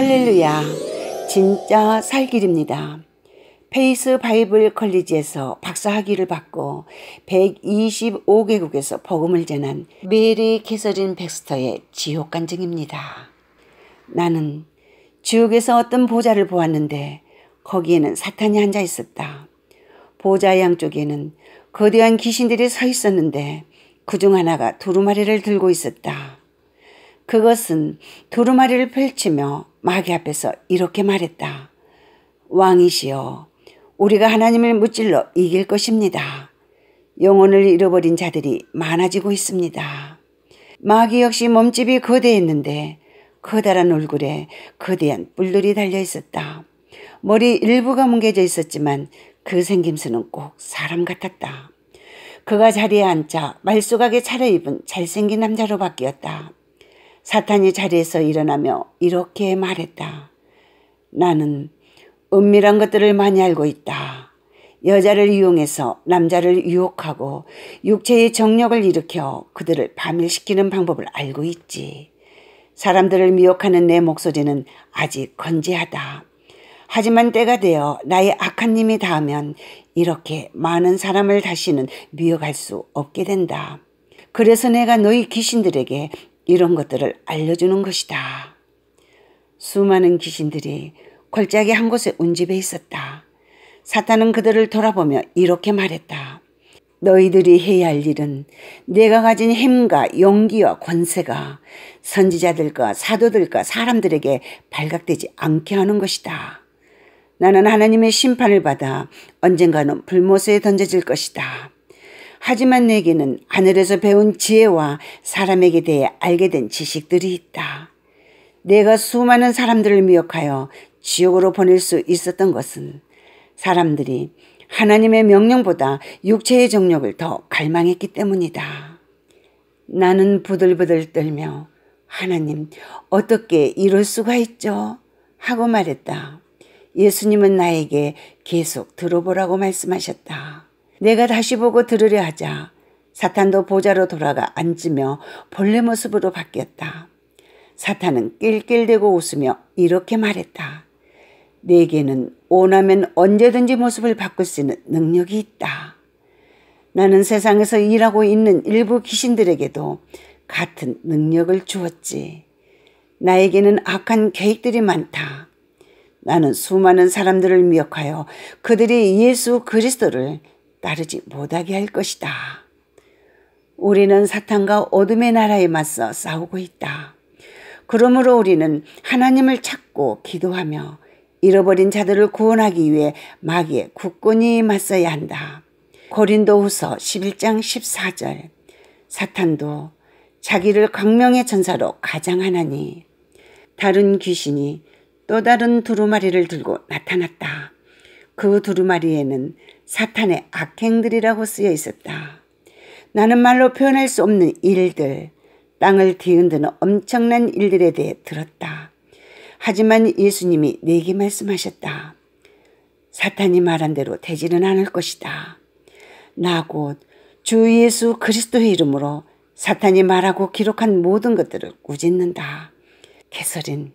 할렐루야. 진짜 살 길입니다. 페이스 바이블 컬리지에서 박사학위를 받고 125개국에서 복음을 전한 메리 캐서린 백스터의 지옥 간증입니다. 나는 지옥에서 어떤 보좌를 보았는데 거기에는 사탄이 앉아 있었다. 보좌 양쪽에는 거대한 귀신들이 서 있었는데 그중 하나가 두루마리를 들고 있었다. 그것은 두루마리를 펼치며 마귀 앞에서 이렇게 말했다. 왕이시여, 우리가 하나님을 무찔러 이길 것입니다. 영혼을 잃어버린 자들이 많아지고 있습니다. 마귀 역시 몸집이 거대했는데 커다란 얼굴에 거대한 뿔들이 달려 있었다. 머리 일부가 뭉개져 있었지만 그 생김새는 꼭 사람 같았다. 그가 자리에 앉자 말쑥하게 차려입은 잘생긴 남자로 바뀌었다. 사탄이 자리에서 일어나며 이렇게 말했다. 나는 은밀한 것들을 많이 알고 있다. 여자를 이용해서 남자를 유혹하고 육체의 정력을 일으켜 그들을 밤일시키는 방법을 알고 있지. 사람들을 미혹하는 내 목소리는 아직 건재하다. 하지만 때가 되어 나의 악한 님이 닿으면 이렇게 많은 사람을 다시는 미혹할 수 없게 된다. 그래서 내가 너희 귀신들에게 이런 것들을 알려주는 것이다. 수많은 귀신들이 골짜기 한 곳에 운집해 있었다. 사탄은 그들을 돌아보며 이렇게 말했다. 너희들이 해야 할 일은 내가 가진 힘과 용기와 권세가 선지자들과 사도들과 사람들에게 발각되지 않게 하는 것이다. 나는 하나님의 심판을 받아 언젠가는 불모세에 던져질 것이다. 하지만 내게는 하늘에서 배운 지혜와 사람에게 대해 알게 된 지식들이 있다. 내가 수많은 사람들을 미혹하여 지옥으로 보낼 수 있었던 것은 사람들이 하나님의 명령보다 육체의 정력을 더 갈망했기 때문이다. 나는 부들부들 떨며 하나님 어떻게 이럴 수가 있죠? 하고 말했다. 예수님은 나에게 계속 들어보라고 말씀하셨다. 내가 다시 보고 들으려 하자 사탄도 보자로 돌아가 앉으며 본래 모습으로 바뀌었다. 사탄은 낄낄대고 웃으며 이렇게 말했다. 내게는 원하면 언제든지 모습을 바꿀 수 있는 능력이 있다. 나는 세상에서 일하고 있는 일부 귀신들에게도 같은 능력을 주었지. 나에게는 악한 계획들이 많다. 나는 수많은 사람들을 미혹하여 그들이 예수 그리스도를 따르지 못하게 할 것이다. 우리는 사탄과 어둠의 나라에 맞서 싸우고 있다. 그러므로 우리는 하나님을 찾고 기도하며 잃어버린 자들을 구원하기 위해 마귀의 굳건히 맞서야 한다. 고린도 후서 11장 14절 사탄도 자기를 광명의 천사로 가장하나니 다른 귀신이 또 다른 두루마리를 들고 나타났다. 그 두루마리에는 사탄의 악행들이라고 쓰여 있었다. 나는 말로 표현할 수 없는 일들, 땅을 뒤흔드는 엄청난 일들에 대해 들었다. 하지만 예수님이 내게 말씀하셨다. 사탄이 말한 대로 되지는 않을 것이다. 나 곧 주 예수 그리스도의 이름으로 사탄이 말하고 기록한 모든 것들을 꾸짖는다. 캐서린,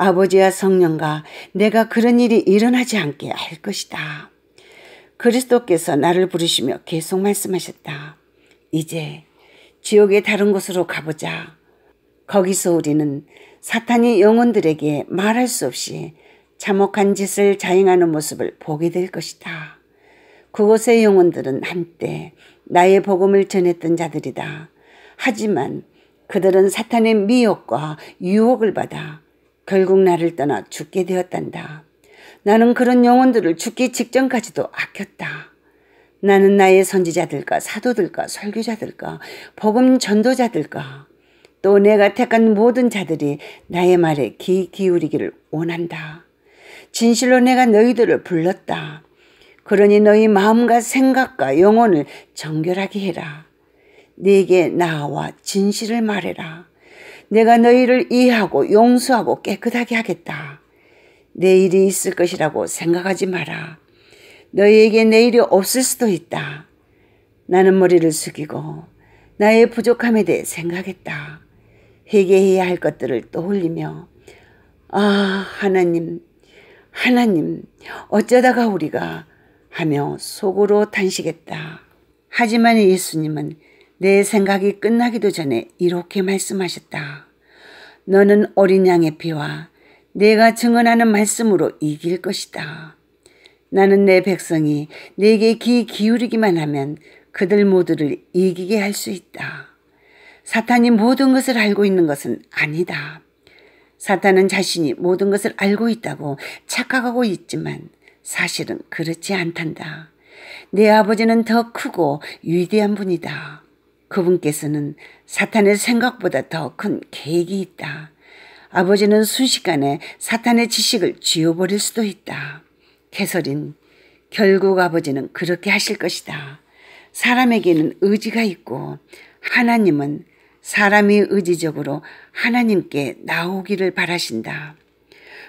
아버지와 성령과 내가 그런 일이 일어나지 않게 할 것이다. 그리스도께서 나를 부르시며 계속 말씀하셨다. 이제 지옥의 다른 곳으로 가보자. 거기서 우리는 사탄이 영혼들에게 말할 수 없이 참혹한 짓을 자행하는 모습을 보게 될 것이다. 그곳의 영혼들은 한때 나의 복음을 전했던 자들이다. 하지만 그들은 사탄의 미혹과 유혹을 받아 결국 나를 떠나 죽게 되었단다. 나는 그런 영혼들을 죽기 직전까지도 아꼈다. 나는 나의 선지자들과 사도들과 설교자들과 복음 전도자들과 또 내가 택한 모든 자들이 나의 말에 귀 기울이기를 원한다. 진실로 내가 너희들을 불렀다. 그러니 너희 마음과 생각과 영혼을 정결하게 해라. 네게 나와 진실을 말해라. 내가 너희를 이해하고 용서하고 깨끗하게 하겠다. 내일이 있을 것이라고 생각하지 마라. 너희에게 내일이 없을 수도 있다. 나는 머리를 숙이고 나의 부족함에 대해 생각했다. 회개해야 할 것들을 떠올리며 아 하나님 하나님 어쩌다가 우리가 하며 속으로 탄식했다. 하지만 예수님은 내 생각이 끝나기도 전에 이렇게 말씀하셨다. 너는 어린 양의 피와 내가 증언하는 말씀으로 이길 것이다. 나는 내 백성이 내게 귀 기울이기만 하면 그들 모두를 이기게 할 수 있다. 사탄이 모든 것을 알고 있는 것은 아니다. 사탄은 자신이 모든 것을 알고 있다고 착각하고 있지만 사실은 그렇지 않단다. 내 아버지는 더 크고 위대한 분이다. 그분께서는 사탄의 생각보다 더 큰 계획이 있다. 아버지는 순식간에 사탄의 지식을 지워버릴 수도 있다. 캐서린, 결국 아버지는 그렇게 하실 것이다. 사람에게는 의지가 있고 하나님은 사람이 의지적으로 하나님께 나오기를 바라신다.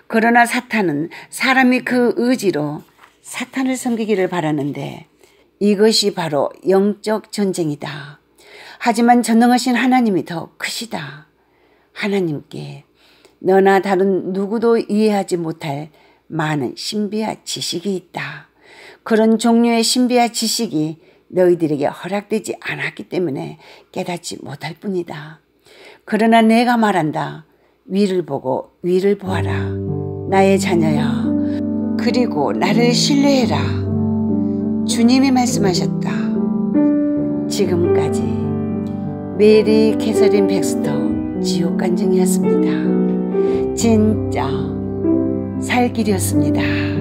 그러나 사탄은 사람이 그 의지로 사탄을 섬기기를 바라는데 이것이 바로 영적 전쟁이다. 하지만 전능하신 하나님이 더 크시다. 하나님께 너나 다른 누구도 이해하지 못할 많은 신비와 지식이 있다. 그런 종류의 신비와 지식이 너희들에게 허락되지 않았기 때문에 깨닫지 못할 뿐이다. 그러나 내가 말한다. 위를 보고 위를 보아라. 나의 자녀야. 그리고 나를 신뢰해라. 주님이 말씀하셨다. 지금까지 메리 캐서린 백스터 지옥 간증이었습니다. 진짜 살길이었습니다.